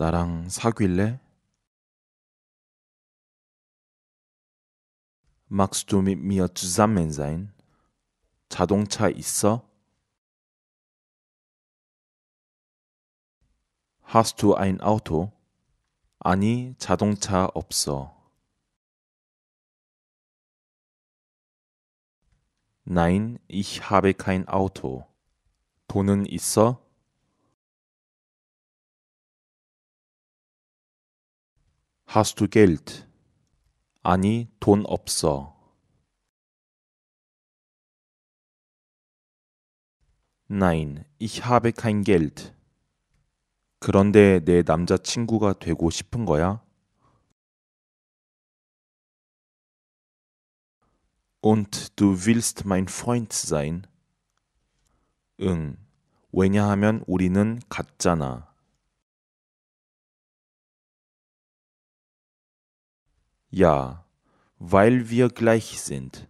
나랑 사귈래? Magst du mit mir zusammen sein? 자동차 있어? Hast du ein Auto? 아니, 자동차 없어. Nein, ich habe kein Auto. 돈은 있어? Hast du Geld? 아니, 돈 없어. Nein, ich habe kein Geld. 그런데 내 남자친구가 되고 싶은 거야? Und du willst mein Freund sein? 응, 왜냐하면 우리는 같잖아. Ja, weil wir gleich sind.